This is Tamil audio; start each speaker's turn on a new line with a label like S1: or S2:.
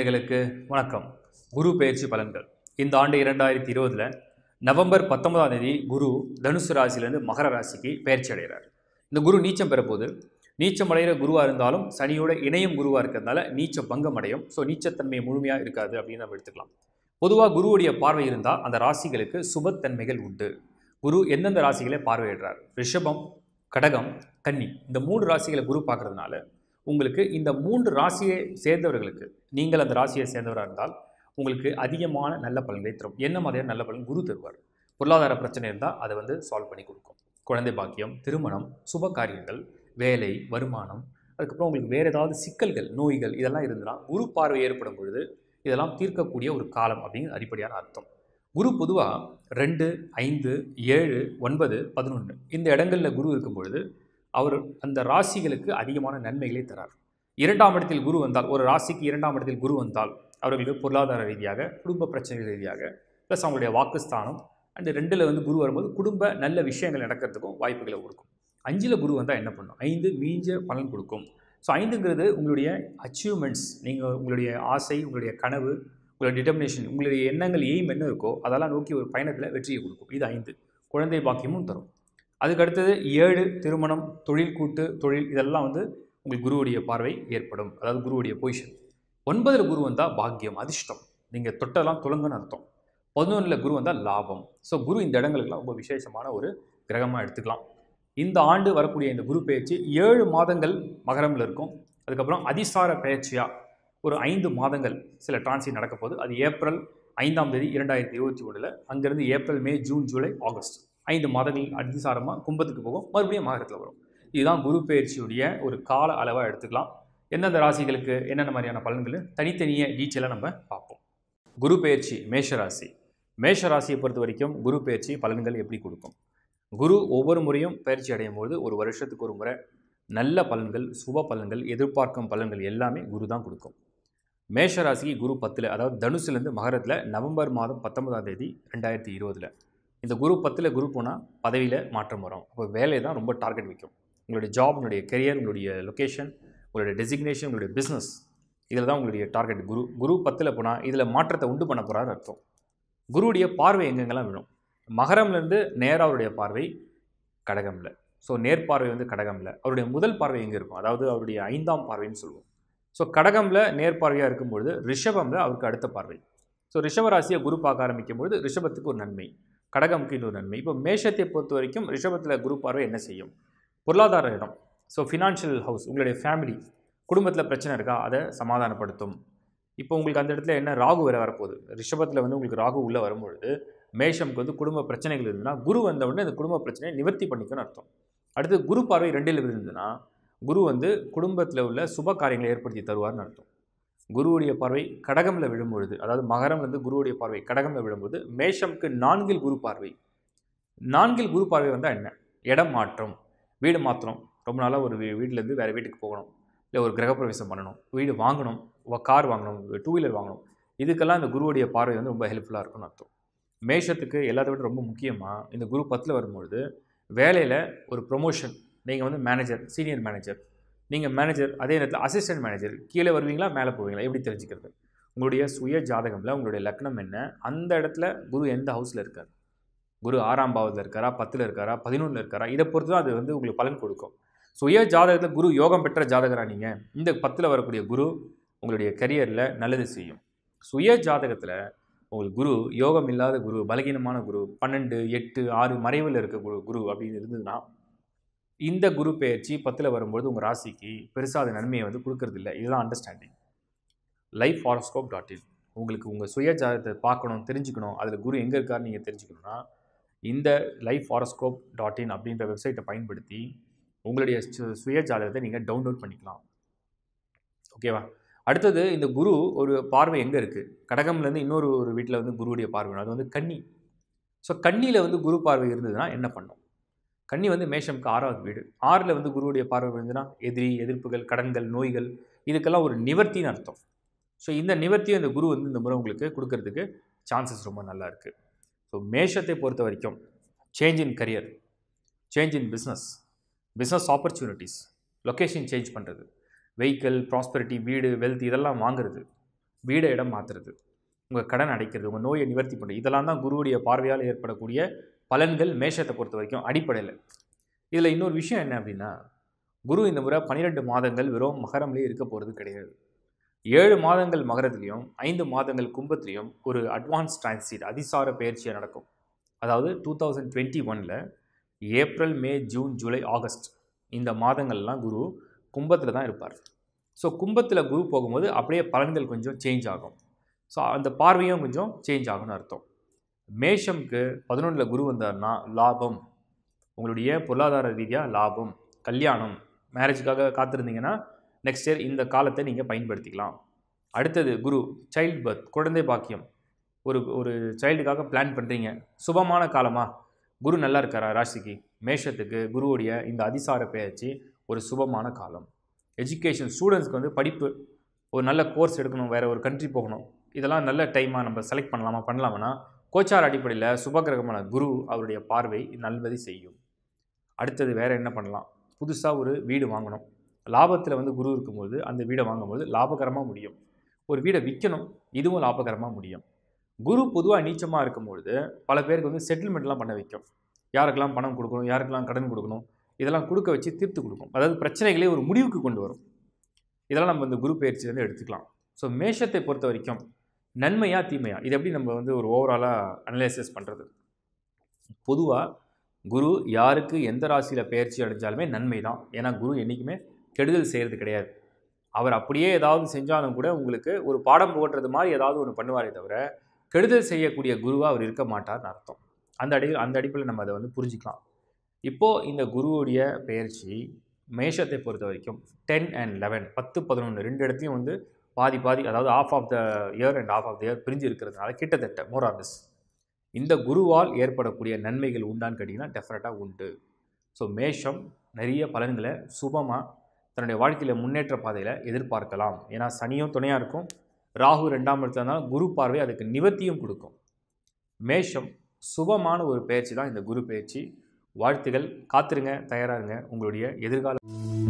S1: நேயர்களுக்கு வணக்கம் குரு பயிற்சி பலன்கள் இந்த ஆண்டு இரண்டாயிரத்தி இருபதில் நவம்பர் பத்தொன்பதாம் தேதி குரு தனுசு ராசியிலேருந்து மகர ராசிக்கு பயிற்சி அடைகிறார் இந்த குரு நீச்சம் பெறப்போது நீச்சம் அடைகிற குருவாக இருந்தாலும் சனியோட இணையம் குருவாக இருக்கிறதுனால நீச்ச பங்கம் அடையும் ஸோ நீச்சத்தன்மை முழுமையாக இருக்காது அப்படின்னு நம்ம எடுத்துக்கலாம் பொதுவாக குருவுடைய பார்வை இருந்தால் அந்த ராசிகளுக்கு சுபத்தன்மைகள் உண்டு குரு எந்தெந்த ராசிகளை பார்வையிடுறார் ரிஷபம் கடகம் கன்னி இந்த மூணு ராசிகளை குரு பார்க்குறதுனால உங்களுக்கு இந்த மூன்று ராசியை சேர்ந்தவர்களுக்கு நீங்கள் அந்த ராசியை சேர்ந்தவராக இருந்தால் உங்களுக்கு அதிகமான நல்ல பலன்களை தரும் என்ன மாதிரியான நல்ல பலன் குரு தருவார் பொருளாதார பிரச்சனை இருந்தால் அதை வந்து சால்வ் பண்ணி கொடுக்கும் குழந்தை பாக்கியம் திருமணம் சுப காரியங்கள் வேலை வருமானம் அதுக்கப்புறம் உங்களுக்கு வேறு ஏதாவது சிக்கல்கள் நோய்கள் இதெல்லாம் இருந்ததுன்னா குரு பார்வை ஏற்படும் பொழுது இதெல்லாம் தீர்க்கக்கூடிய ஒரு காலம் அப்படிங்கிற அடிப்படையான அர்த்தம் குரு பொதுவாக ரெண்டு ஐந்து ஏழு ஒன்பது பதினொன்று இந்த இடங்களில் குரு இருக்கும் பொழுது அவர் அந்த ராசிகளுக்கு அதிகமான நன்மைகளை தரார் இரண்டாம் இடத்தில் குரு வந்தால் ஒரு ராசிக்கு இரண்டாம் இடத்தில் குரு வந்தால் அவர்களுக்கு பொருளாதார ரீதியாக குடும்ப பிரச்சனைகள் ரீதியாக ப்ளஸ் அவங்களுடைய வாக்குஸ்தானம் அண்டு ரெண்டில் வந்து குரு வரும்போது குடும்ப நல்ல விஷயங்கள் நடக்கிறதுக்கும் வாய்ப்புகளை கொடுக்கும் அஞ்சில் குரு வந்தால் என்ன பண்ணும் ஐந்து மீஞ்ச பலன் கொடுக்கும் ஸோ ஐந்துங்கிறது உங்களுடைய அச்சீவ்மெண்ட்ஸ் நீங்கள் உங்களுடைய ஆசை உங்களுடைய கனவு உங்களுடைய டிட்டர்மினேஷன் உங்களுடைய எண்ணங்கள் எய்ம் என்ன இருக்கோ அதெல்லாம் நோக்கி ஒரு பயணத்தில் வெற்றியை கொடுக்கும் இது ஐந்து குழந்தை பாக்கியமும் தரும் அதுக்கு அடுத்தது ஏழு திருமணம் தொழில் கூட்டு தொழில் இதெல்லாம் வந்து உங்களுக்கு குருவுடைய பார்வை ஏற்படும் அதாவது குருவுடைய பொசிஷன் ஒன்பதில் குரு வந்தால் பாக்கியம் அதிர்ஷ்டம் நீங்கள் தொட்டெல்லாம் துளங்குன்னு அர்த்தம் பதினொன்றில் குரு வந்தால் லாபம் ஸோ குரு இந்த இடங்களுக்கெல்லாம் ரொம்ப விசேஷமான ஒரு கிரகமாக எடுத்துக்கலாம் இந்த ஆண்டு வரக்கூடிய இந்த குரு பயிற்சி ஏழு மாதங்கள் மகரமில் இருக்கும் அதுக்கப்புறம் அதிசார பயிற்சியாக ஒரு ஐந்து மாதங்கள் சில டிரான்சிட் நடக்க போகுது அது ஏப்ரல் ஐந்தாம் தேதி இரண்டாயிரத்தி இருபத்தி ஒன்றில் அங்கேருந்து April May June July August ஐந்து மாதங்கள் அதிசாரமாக கும்பத்துக்கு போகும் மறுபடியும் மகரத்தில் வரும் இதுதான் குரு பயிற்சியுடைய ஒரு கால அளவாக எடுத்துக்கலாம் எந்தெந்த ராசிகளுக்கு என்னென்ன மாதிரியான பலன்கள் தனித்தனிய டீச்சலாக நம்ம பார்ப்போம் குரு பயிற்சி மேஷராசி மேஷராசியை பொறுத்த வரைக்கும் குரு பயிற்சி பலன்கள் எப்படி கொடுக்கும் குரு ஒவ்வொரு முறையும் பயிற்சி அடையும் போது ஒரு வருஷத்துக்கு ஒரு முறை நல்ல பலன்கள் சுப பலன்கள் எதிர்பார்க்கும் பலன்கள் எல்லாமே குரு தான் கொடுக்கும் மேஷராசிக்கு குரு பத்தில் அதாவது தனுசுலேருந்து மகரத்தில் நவம்பர் மாதம் பத்தொன்பதாம் தேதி ரெண்டாயிரத்தி இருபதில் இந்த குரு பத்தில் குரூப் போனால் பதவியில் மாற்றம் வரும் அப்போ வேலையை தான் ரொம்ப டார்கெட் வைக்கும் உங்களுடைய ஜாப் உங்களுடைய கெரியர் உங்களுடைய லொக்கேஷன் உங்களுடைய டெசிக்னேஷன் உங்களுடைய பிஸ்னஸ் இதில் தான் உங்களுடைய டார்கெட் குரு குரு பத்தில் போனால் இதில் மாற்றத்தை உண்டு பண்ண போகிறாரு அர்த்தம் குருவுடைய பார்வை எங்கெங்கெல்லாம் வேணும் மகரம்லேருந்து நேராக அவருடைய பார்வை கடகமில் ஸோ நேர்பார்வை வந்து கடகமில் அவருடைய முதல் பார்வை எங்கே இருக்கும் அதாவது அவருடைய ஐந்தாம் பார்வைன்னு சொல்லுவோம் ஸோ கடகமில் நேர்பார்வையாக இருக்கும்பொழுது ரிஷபமில் அவருக்கு அடுத்த பார்வை ஸோ ரிஷபராசியை குரு பார்க்க ஆரம்பிக்கும் பொழுது ரிஷபத்துக்கு ஒரு நன்மை கடகமுக்கு இன்னொரு நன்மை இப்போ மேஷத்தை பொறுத்த வரைக்கும் ரிஷபத்தில் குரு பார்வை என்ன செய்யும் பொருளாதார இடம் ஸோ ஃபினான்ஷியல் ஹவுஸ் உங்களுடைய ஃபேமிலி குடும்பத்தில் பிரச்சனை இருக்கா அதை சமாதானப்படுத்தும் இப்போ உங்களுக்கு அந்த இடத்துல என்ன ராகு வேறு வரப்போகுது ரிஷபத்தில் வந்து உங்களுக்கு ராகு உள்ளே வரும்பொழுது மேஷம்க்கு வந்து குடும்ப பிரச்சனைகள் இருந்ததுன்னா குரு வந்தவுடனே அந்த குடும்ப பிரச்சனையை நிவர்த்தி பண்ணிக்கணும்னு அர்த்தம் அடுத்து குரு பார்வை ரெண்டில் இருந்ததுன்னா குரு வந்து குடும்பத்தில் உள்ள சுப காரியங்களை ஏற்படுத்தி தருவார்னு அர்த்தம் குருவுடைய பார்வை கடகமில் விழும்பொழுது அதாவது மகரம்லேருந்து குருவுடைய பார்வை கடகமில் விழும்போது மேஷம்க்கு நான்கில் குரு பார்வை நான்கில் குரு பார்வை வந்தால் என்ன இடம் மாற்றம் வீடு மாற்றம் ரொம்ப நாளாக ஒரு வீட்டிலேருந்து வேறு வீட்டுக்கு போகணும் இல்லை ஒரு கிரகப்பிரவேசம் பண்ணணும் வீடு வாங்கணும் கார் வாங்கணும் டூ வீலர் வாங்கணும் இதுக்கெல்லாம் இந்த குருவுடைய பார்வை வந்து ரொம்ப ஹெல்ப்ஃபுல்லாக இருக்கும்னு அர்த்தம் மேஷத்துக்கு எல்லாத்த விட ரொம்ப முக்கியமாக இந்த குரு பத்தில் வரும்பொழுது வேலையில் ஒரு ப்ரொமோஷன் நீங்கள் வந்து மேனேஜர் சீனியர் மேனேஜர் நீங்கள் மேனேஜர் அதே நேரத்தில் அசிஸ்டன்ட் மேனேஜர் கீழே வருவீங்களா மேலே போவீங்களா எப்படி தெரிஞ்சுக்கிறது உங்களுடைய சுய ஜாதகமில் உங்களுடைய லக்னம் என்ன அந்த இடத்துல குரு எந்த ஹவுஸில் இருக்கார் குரு ஆறாம் பாவத்தில் இருக்காரா பத்தில் இருக்காரா பதினொன்றில் இருக்காரா இதை பொறுத்து தான் அது வந்து உங்களுக்கு பலன் கொடுக்கும் சுய ஜாதகத்தில் குரு யோகம் பெற்ற ஜாதகரா நீங்கள் இந்த பத்தில் வரக்கூடிய குரு உங்களுடைய கரியரில் நல்லது செய்யும் சுய ஜாதகத்தில் உங்கள் குரு யோகம் இல்லாத குரு பலகீனமான குரு பன்னெண்டு எட்டு ஆறு மறைவில் இருக்க குரு குரு அப்படின்னு இருந்ததுன்னா இந்த குரு பெயர்ச்சி பத்தில் வரும்பொழுது உங்கள் ராசிக்கு பெருசாக அது நன்மையை வந்து கொடுக்கறதில்ல இதுதான் understanding life horoscope dot in உங்களுக்கு உங்கள் சுய பார்க்கணும் தெரிஞ்சுக்கணும் அதில் குரு எங்கே இருக்காருன்னு நீங்கள் தெரிஞ்சுக்கணும்னா இந்த லைஃப் ஹாரோஸ்கோப் டாட் இன் அப்படின்ற வெப்சைட்டை பயன்படுத்தி உங்களுடைய சுய ஜாதகத்தை நீங்கள் டவுன்லோட் பண்ணிக்கலாம் ஓகேவா அடுத்தது இந்த குரு ஒரு பார்வை எங்கே இருக்குது கடகம்லேருந்து இன்னொரு ஒரு வீட்டில் வந்து குருவுடைய பார்வை அது வந்து கன்னி ஸோ கண்ணியில் வந்து குரு பார்வை இருந்ததுன்னா என்ன பண்ணும் கன்னி வந்து மேஷம்க்கு ஆறாவது வீடு ஆறில் வந்து குருவுடைய பார்வை விழுந்துன்னா எதிரி எதிர்ப்புகள் கடன்கள் நோய்கள் இதுக்கெல்லாம் ஒரு நிவர்த்தின்னு அர்த்தம் ஸோ இந்த நிவர்த்தி அந்த குரு வந்து இந்த முறை உங்களுக்கு கொடுக்கறதுக்கு சான்சஸ் ரொம்ப நல்லா இருக்குது ஸோ மேஷத்தை பொறுத்த வரைக்கும் change in career change in business business opportunities location change பண்ணுறது வெஹிக்கிள் ப்ராஸ்பரிட்டி வீடு வெல்த் இதெல்லாம் வாங்குறது வீடை இடம் மாற்றுறது உங்கள் கடன் அடைக்கிறது உங்கள் நோயை நிவர்த்தி பண்ணுறது இதெல்லாம் தான் குருவுடைய பார்வையால் ஏற்படக்கூடிய பலன்கள் மேஷத்தை பொறுத்த வரைக்கும் அடிப்படையில் இதில் இன்னொரு விஷயம் என்ன அப்படின்னா குரு இந்த முறை பன்னிரெண்டு மாதங்கள் வெறும் மகரம்லேயே இருக்க போகிறது கிடையாது ஏழு மாதங்கள் மகரத்துலேயும் ஐந்து மாதங்கள் கும்பத்துலேயும் ஒரு அட்வான்ஸ் டிரான்சிட் அதிசார பயிற்சியாக நடக்கும் அதாவது டூ தௌசண்ட் டுவெண்ட்டி ஒனில் April May June July August இந்த மாதங்கள்லாம் குரு கும்பத்தில் தான் இருப்பார் ஸோ கும்பத்தில் குரு போகும்போது அப்படியே பலன்கள் கொஞ்சம் சேஞ்ச் ஆகும் ஸோ அந்த பார்வையும் கொஞ்சம் சேஞ்ச் ஆகும்னு அர்த்தம் மேஷம்க்கு பதினொன்றில் குரு வந்தார்னா லாபம் உங்களுடைய பொருளாதார ரீதியாக லாபம் கல்யாணம் மேரேஜுக்காக காத்திருந்தீங்கன்னா நெக்ஸ்ட் இயர் இந்த காலத்தை நீங்கள் பயன்படுத்திக்கலாம் அடுத்தது குரு சைல்டு பர்த் குழந்தை பாக்கியம் ஒரு ஒரு சைல்டுக்காக பிளான் பண்ணுறீங்க சுபமான காலமாக குரு நல்லா இருக்காரா ராசிக்கு மேஷத்துக்கு குருவுடைய இந்த அதிசார பேச்சு ஒரு சுபமான காலம் எஜுகேஷன் ஸ்டூடெண்ட்ஸ்க்கு வந்து படிப்பு ஒரு நல்ல கோர்ஸ் எடுக்கணும் வேறு ஒரு கண்ட்ரி போகணும் இதெல்லாம் நல்ல டைமாக நம்ம செலக்ட் பண்ணலாமா பண்ணலாமா கோச்சார் அடிப்படையில் சுபகிரகமான குரு அவருடைய பார்வை நல்வதை செய்யும் அடுத்தது வேறு என்ன பண்ணலாம் புதுசாக ஒரு வீடு வாங்கணும் லாபத்தில் வந்து குரு இருக்கும்போது அந்த வீடை வாங்கும்போது லாபகரமாக முடியும் ஒரு வீடை விற்கணும் இதுவும் லாபகரமாக முடியும் குரு பொதுவாக நீச்சமாக இருக்கும்பொழுது பல பேருக்கு வந்து செட்டில்மெண்ட்லாம் பண்ண வைக்கும் யாருக்கெல்லாம் பணம் கொடுக்கணும் யாருக்கெல்லாம் கடன் கொடுக்கணும் இதெல்லாம் கொடுக்க வச்சு தீர்த்து கொடுக்கும் அதாவது பிரச்சனைகளே ஒரு முடிவுக்கு கொண்டு வரும் இதெல்லாம் நம்ம இந்த குரு பயிற்சியிலேருந்து எடுத்துக்கலாம் ஸோ மேஷத்தை பொறுத்த வரைக்கும் நன்மையாக தீமையாக இது எப்படி நம்ம வந்து ஒரு ஓவராலாக அனலைசிஸ் பண்ணுறது பொதுவாக குரு யாருக்கு எந்த ராசியில் பயிற்சி அடைஞ்சாலுமே நன்மை தான் ஏன்னா குரு என்றைக்குமே கெடுதல் செய்கிறது கிடையாது அவர் அப்படியே ஏதாவது செஞ்சாலும் கூட உங்களுக்கு ஒரு பாடம் போட்டுறது மாதிரி ஏதாவது ஒன்று பண்ணுவாரே தவிர கெடுதல் செய்யக்கூடிய குருவாக அவர் இருக்க மாட்டார்னு அர்த்தம் அந்த அடி அந்த அடிப்பில் நம்ம அதை வந்து புரிஞ்சிக்கலாம் இப்போது இந்த குருவுடைய பயிற்சி மேஷத்தை பொறுத்த வரைக்கும் டென் அண்ட் லெவன் பத்து பதினொன்று ரெண்டு இடத்துலையும் வந்து பாதி பாதி அதாவது half of the year and half of the year பிரிஞ்சு இருக்கிறதுனால கிட்டத்தட்ட மோரார்மிஸ் இந்த குருவால் ஏற்படக்கூடிய நன்மைகள் உண்டான்னு கேட்டிங்கன்னா டெஃபினட்டாக உண்டு ஸோ மேஷம் நிறைய பலன்களை சுபமாக தன்னுடைய வாழ்க்கையில் முன்னேற்ற பாதையில் எதிர்பார்க்கலாம் ஏன்னா சனியும் துணையாக இருக்கும் ராகு ரெண்டாம் இடத்துல குரு பார்வை அதுக்கு நிவர்த்தியும் கொடுக்கும் மேஷம் சுபமான ஒரு பயிற்சி தான் இந்த குரு பயிற்சி வாழ்த்துகள் காத்துருங்க தயாராருங்க உங்களுடைய எதிர்காலம்